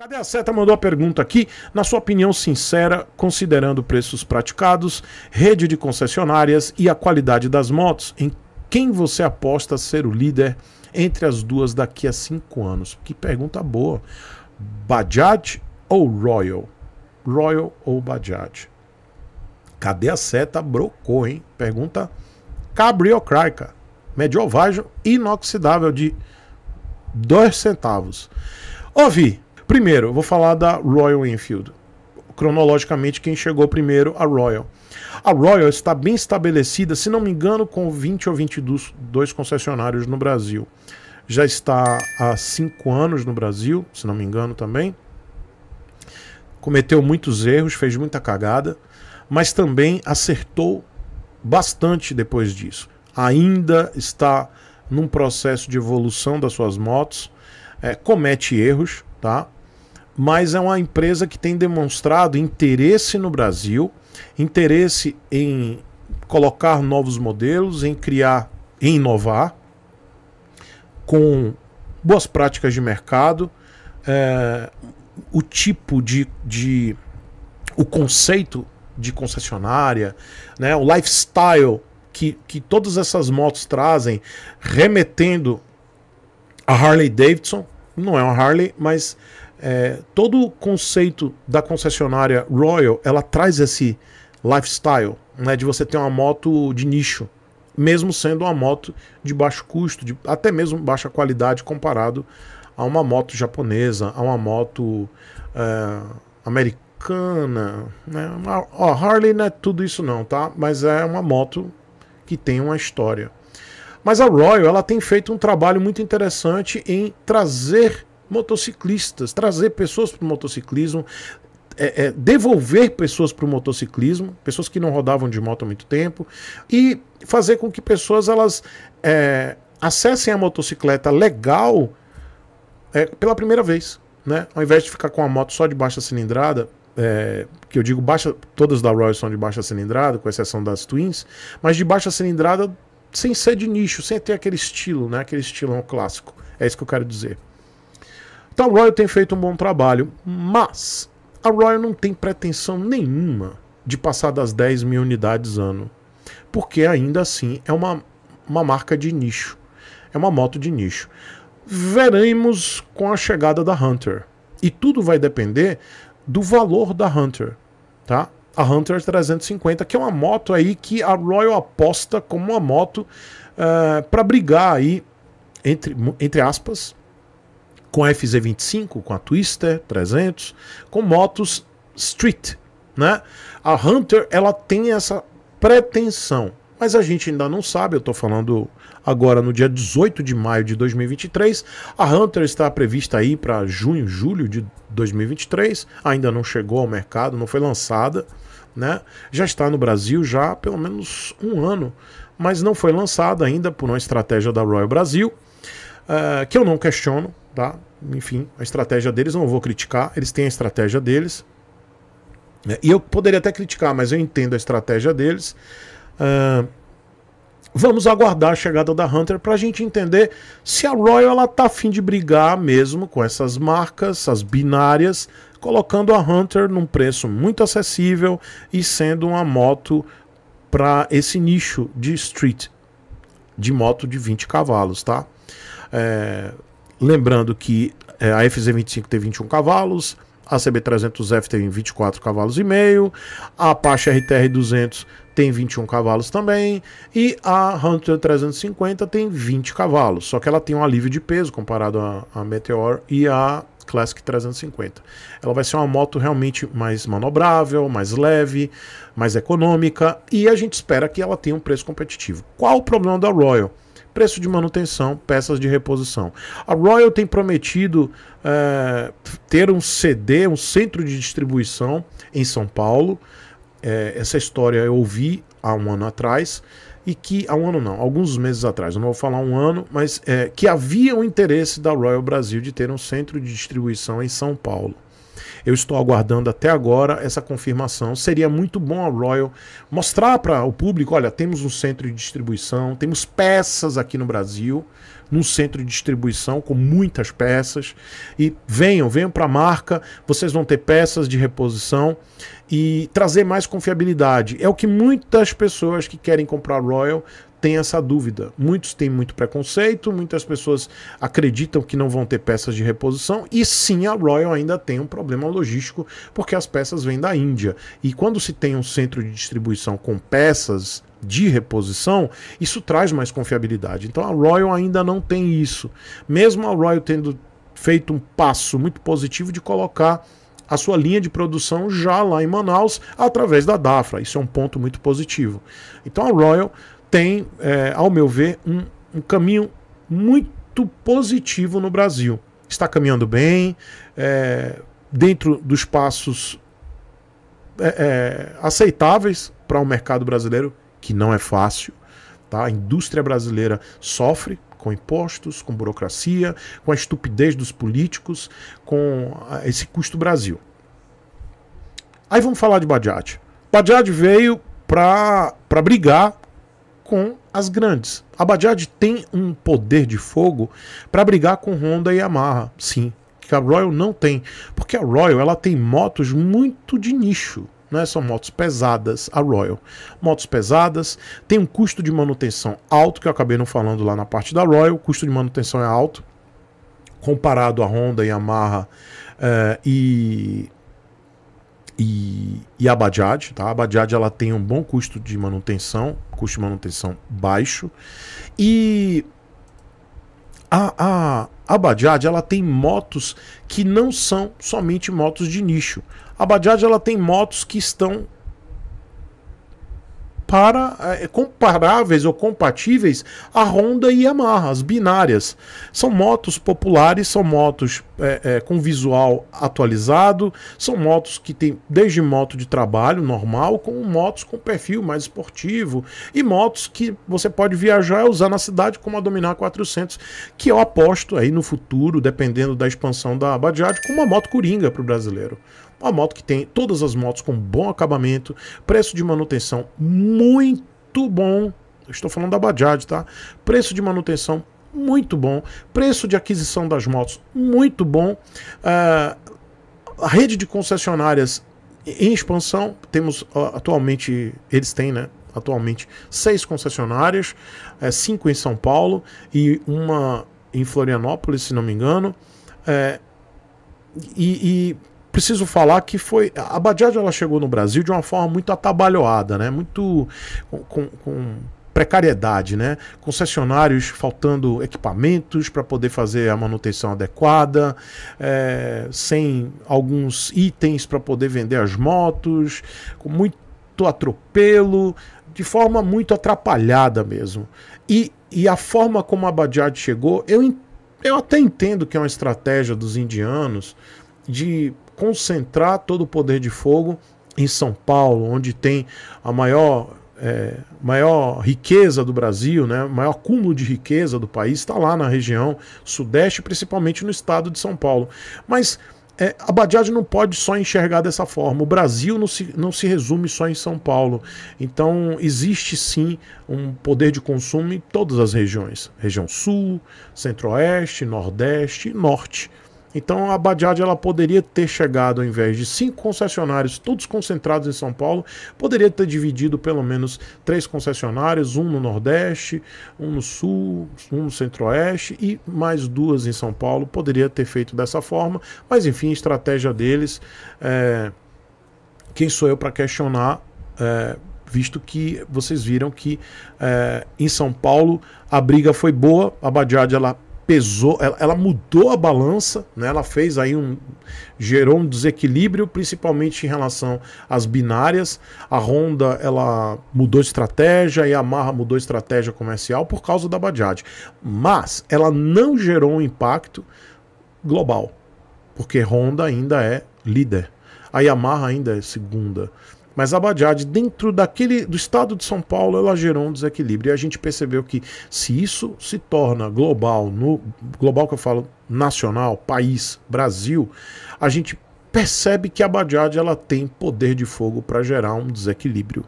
Cadê a Seta mandou a pergunta aqui. Na sua opinião sincera, considerando preços praticados, rede de concessionárias e a qualidade das motos, em quem você aposta ser o líder entre as duas daqui a cinco anos? Que pergunta boa. Bajaj ou Royal? Royal ou Bajaj? Cadê a Seta? Brocou, hein? Pergunta cabriocraica, mediovágio inoxidável de dois centavos. Ouvi, Primeiro, eu vou falar da Royal Enfield. Cronologicamente, quem chegou primeiro, a Royal. A Royal está bem estabelecida, se não me engano, com 20 ou 22 concessionários no Brasil. Já está há 5 anos no Brasil, se não me engano também. Cometeu muitos erros, fez muita cagada, mas também acertou bastante depois disso. Ainda está num processo de evolução das suas motos, é, comete erros, tá? mas é uma empresa que tem demonstrado interesse no Brasil, interesse em colocar novos modelos, em criar, em inovar, com boas práticas de mercado, é, o tipo de, de. o conceito de concessionária, né, o lifestyle que, que todas essas motos trazem, remetendo a Harley Davidson, não é uma Harley, mas é, todo o conceito da concessionária Royal, ela traz esse lifestyle, né, de você ter uma moto de nicho, mesmo sendo uma moto de baixo custo, de, até mesmo baixa qualidade comparado a uma moto japonesa, a uma moto é, americana. Né? Ó, Harley não é tudo isso não, tá? Mas é uma moto que tem uma história. Mas a Royal ela tem feito um trabalho muito interessante em trazer motociclistas, trazer pessoas para o motociclismo, é, é, devolver pessoas para o motociclismo, pessoas que não rodavam de moto há muito tempo, e fazer com que pessoas elas é, acessem a motocicleta legal é, pela primeira vez. Né? Ao invés de ficar com a moto só de baixa cilindrada, é, que eu digo baixa, todas da Royal são de baixa cilindrada, com exceção das Twins, mas de baixa cilindrada sem ser de nicho, sem ter aquele estilo, né? Aquele estilão clássico. É isso que eu quero dizer. Então a Royal tem feito um bom trabalho, mas a Royal não tem pretensão nenhuma de passar das 10 mil unidades ano, porque ainda assim é uma, uma marca de nicho, é uma moto de nicho. Veremos com a chegada da Hunter, e tudo vai depender do valor da Hunter, tá? A Hunter 350, que é uma moto aí que a Royal aposta como uma moto uh, eh, para brigar aí, entre, entre aspas, com a FZ25, com a Twister 300, com motos street, né? A Hunter ela tem essa pretensão, mas a gente ainda não sabe. Eu estou falando agora no dia 18 de maio de 2023. A Hunter está prevista aí para junho, julho de 2023. Ainda não chegou ao mercado, não foi lançada, né? Já está no Brasil já há pelo menos um ano, mas não foi lançada ainda por uma estratégia da Royal Brasil. Ah, que eu não questiono, tá? Enfim, a estratégia deles, não vou criticar, eles têm a estratégia deles. Né? E eu poderia até criticar, mas eu entendo a estratégia deles. Uh, vamos aguardar a chegada da Hunter para a gente entender se a Royal ela tá afim de brigar mesmo com essas marcas, essas binárias, colocando a Hunter num preço muito acessível e sendo uma moto para esse nicho de street de moto de 20 cavalos, tá? É, lembrando que é, a FZ25 tem 21 cavalos, a CB300F tem 24 cavalos e meio, a Apache RTR200 tem 21 cavalos também e a Hunter 350 tem 20 cavalos, só que ela tem um alívio de peso comparado à Meteor e à Classic 350. Ela vai ser uma moto realmente mais manobrável, mais leve, mais econômica e a gente espera que ela tenha um preço competitivo. Qual o problema da Royal? preço de manutenção, peças de reposição. A Royal tem prometido é, ter um CD, um centro de distribuição em São Paulo. É, essa história eu ouvi há um ano atrás e que há um ano não, alguns meses atrás, não vou falar um ano, mas é, que havia o um interesse da Royal Brasil de ter um centro de distribuição em São Paulo. Eu estou aguardando até agora essa confirmação. Seria muito bom a Royal mostrar para o público: olha, temos um centro de distribuição, temos peças aqui no Brasil, num centro de distribuição com muitas peças. E venham, venham para a marca, vocês vão ter peças de reposição e trazer mais confiabilidade. É o que muitas pessoas que querem comprar Royal tem essa dúvida. Muitos têm muito preconceito, muitas pessoas acreditam que não vão ter peças de reposição, e sim, a Royal ainda tem um problema logístico, porque as peças vêm da Índia. E quando se tem um centro de distribuição com peças de reposição, isso traz mais confiabilidade. Então a Royal ainda não tem isso. Mesmo a Royal tendo feito um passo muito positivo de colocar a sua linha de produção já lá em Manaus através da Dafra. Isso é um ponto muito positivo. Então a Royal tem, é, ao meu ver, um, um, caminho muito positivo no Brasil. Está caminhando bem, é, dentro dos passos é, é aceitáveis para o um mercado brasileiro, que não é fácil. Tá? A indústria brasileira sofre com impostos, com burocracia, com a estupidez dos políticos, com esse custo Brasil. Aí vamos falar de Bajaj. Bajaj veio para brigar com as grandes. A Bajaj tem um poder de fogo para brigar com Honda e Yamaha, sim, que a Royal não tem, porque a Royal ela tem motos muito de nicho. Né, são motos pesadas, a Royal. Motos pesadas, tem um custo de manutenção alto, que eu acabei não falando lá na parte da Royal, o custo de manutenção é alto, comparado a Honda, Yamaha uh, e e, e a Bajaj. Tá? A Bajaj ela tem um bom custo de manutenção, custo de manutenção baixo. E a, a, a Bajaj ela tem motos que não são somente motos de nicho. A Bajaj ela tem motos que estão para eh, comparáveis ou compatíveis à Honda e Yamaha, as binárias. São motos populares, são motos é, é, com visual atualizado, são motos que tem desde moto de trabalho normal, como motos com perfil mais esportivo e motos que você pode viajar e usar na cidade, como a Dominar 400, que eu aposto aí no futuro, dependendo da expansão da Bajaj, com uma moto coringa para o brasileiro. Uma moto que tem todas as motos com bom acabamento, preço de manutenção muito bom. Eu estou falando da Bajaj, tá? Preço de manutenção muito bom, preço de aquisição das motos muito bom, uh, a rede de concessionárias em expansão, temos uh, atualmente, eles têm, né? Atualmente, seis concessionárias, uh, cinco em São Paulo e uma em Florianópolis, se não me engano. Eh, e, e preciso falar que foi. A Bajaj ela chegou no Brasil de uma forma muito atabalhoada, né? Muito. com, com precariedade, né? Concessionários faltando equipamentos para poder fazer a manutenção adequada, é, sem alguns itens para poder vender as motos, com muito atropelo, de forma muito atrapalhada mesmo. E, e a forma como a Bajaj chegou, eu, eu até entendo que é uma estratégia dos indianos de concentrar todo o poder de fogo em São Paulo, onde tem a maior é, maior riqueza do Brasil, né, maior cúmulo de riqueza do país, está lá na região sudeste, principalmente no estado de São Paulo. Mas é, a Badiade não pode só enxergar dessa forma. O Brasil não se, não se resume só em São Paulo. Então, existe sim um poder de consumo em todas as regiões: região sul, centro-oeste, nordeste e norte. Então a Bajaj ela poderia ter chegado, ao invés de cinco concessionários, todos concentrados em São Paulo, poderia ter dividido pelo menos três concessionárias, um no Nordeste, um no Sul, um no Centro-Oeste e mais duas em São Paulo. Poderia ter feito dessa forma, mas enfim, estratégia deles. É... Quem sou eu para questionar? É visto que vocês viram que é, em São Paulo a briga foi boa, a Badiad ela pesou, ela, ela, mudou a balança, né? ela fez aí um. gerou um desequilíbrio, principalmente em relação às binárias. A Honda ela mudou estratégia e a Yamaha mudou estratégia comercial por causa da Bajaj. Mas ela não gerou um impacto global, porque Honda ainda é líder. A Yamaha ainda é segunda. Mas a Badiade, dentro daquele do estado de São Paulo, ela gerou um desequilíbrio. E a gente percebeu que se isso se torna global, no global que eu falo nacional, país, Brasil, a gente percebe que a Badiade, ela tem poder de fogo para gerar um desequilíbrio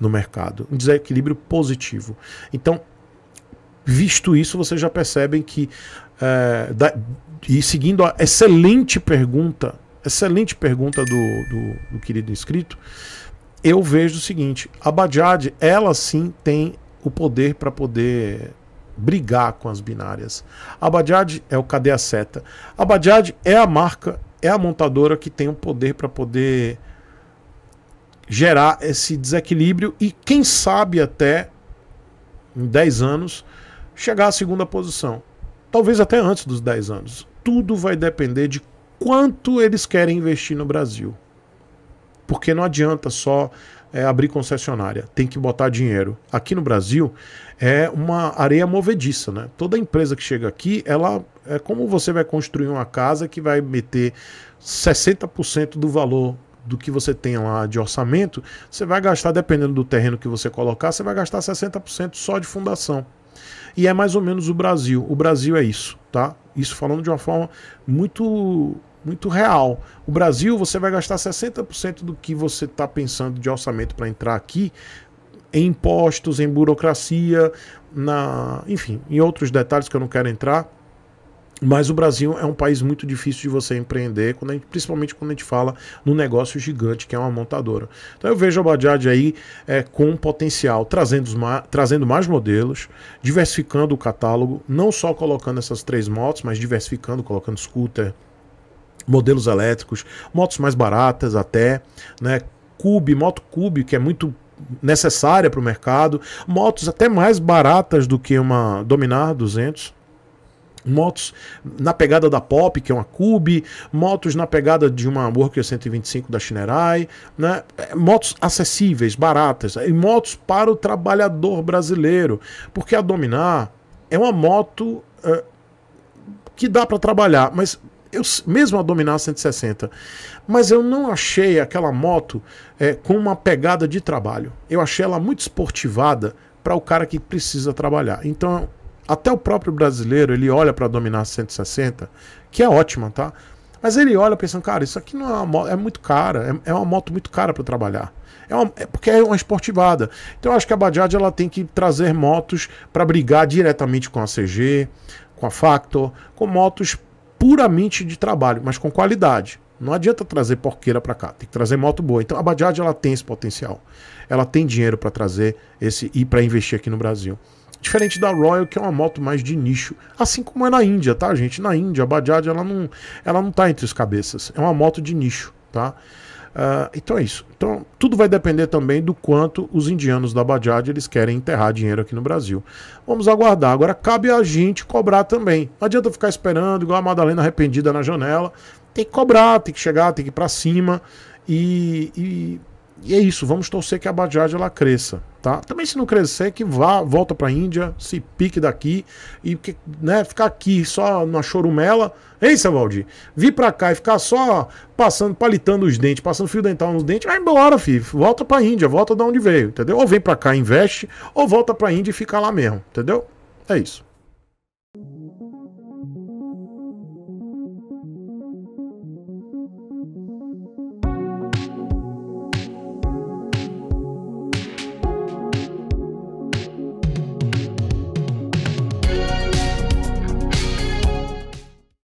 no mercado, um desequilíbrio positivo. Então, visto isso, vocês já percebem que é, da, e seguindo a excelente pergunta excelente pergunta do, do, do querido inscrito. Eu vejo o seguinte: a Bajaj, ela sim tem o poder para poder brigar com as binárias. A Bajaj é o cadê a seta? A Bajaj é a marca, é a montadora que tem o poder para poder gerar esse desequilíbrio e quem sabe até em 10 anos chegar à segunda posição. Talvez até antes dos 10 anos. Tudo vai depender de quanto eles querem investir no Brasil. Porque não adianta só é, abrir concessionária, tem que botar dinheiro. Aqui no Brasil é uma areia movediça, né? Toda empresa que chega aqui, ela é como você vai construir uma casa que vai meter 60% do valor do que você tem lá de orçamento, você vai gastar, dependendo do terreno que você colocar, você vai gastar 60% só de fundação. E é mais ou menos o Brasil. O Brasil é isso, tá? Isso falando de uma forma muito muito real. O Brasil, você vai gastar 60% do que você está pensando de orçamento para entrar aqui em impostos, em burocracia, na, enfim, em outros detalhes que eu não quero entrar. Mas o Brasil é um país muito difícil de você empreender, quando gente, principalmente quando a gente fala no negócio gigante que é uma montadora. Então eu vejo a Bajaj aí é, com potencial, trazendo, trazendo mais modelos, diversificando o catálogo, não só colocando essas três motos, mas diversificando, colocando scooter, modelos elétricos, motos mais baratas até, né? Cube, moto Cube, que é muito necessária para o mercado, motos até mais baratas do que uma Dominar 200, motos na pegada da Pop, que é uma Cube, motos na pegada de uma Worker 125 da Shinerai, né? motos acessíveis, baratas, e motos para o trabalhador brasileiro, porque a Dominar é uma moto uh, que dá para trabalhar, mas eu, mesmo a dominar 160, mas eu não achei aquela moto é, com uma pegada de trabalho. Eu achei ela muito esportivada para o cara que precisa trabalhar. Então, até o próprio brasileiro, ele olha para dominar 160, que é ótima, tá? Mas ele olha pensando, cara, isso aqui não é uma moto, é muito cara, é, é uma moto muito cara para trabalhar. É, uma, é, porque é uma esportivada. Então eu acho que a Bajaj ela tem que trazer motos para brigar diretamente com a CG, com a Factor, com motos puramente de trabalho, mas com qualidade. Não adianta trazer porqueira para cá, tem que trazer moto boa. Então a Bajaj ela tem esse potencial. Ela tem dinheiro para trazer esse e para investir aqui no Brasil. Diferente da Royal, que é uma moto mais de nicho, assim como é na Índia, tá, gente? Na Índia, a Bajaj ela não, ela não tá entre os cabeças. É uma moto de nicho, tá? Uh, então é isso. Então tudo vai depender também do quanto os indianos da Bajaj eles querem enterrar dinheiro aqui no Brasil. Vamos aguardar. Agora cabe a gente cobrar também. Não adianta ficar esperando igual a Madalena arrependida na janela. Tem que cobrar, tem que chegar, tem que ir para cima e, e e é isso, vamos torcer que a Bajaj ela cresça, tá? Também se não crescer, que vá, volta para a Índia, se pique daqui e né, ficar aqui só na chorumela. é seu Valdir? Vir para cá e ficar só passando, palitando os dentes, passando fio dental nos dentes, vai embora, filho. Volta para a Índia, volta de onde veio, entendeu? Ou vem para cá, investe, ou volta para a Índia e fica lá mesmo, entendeu? É isso.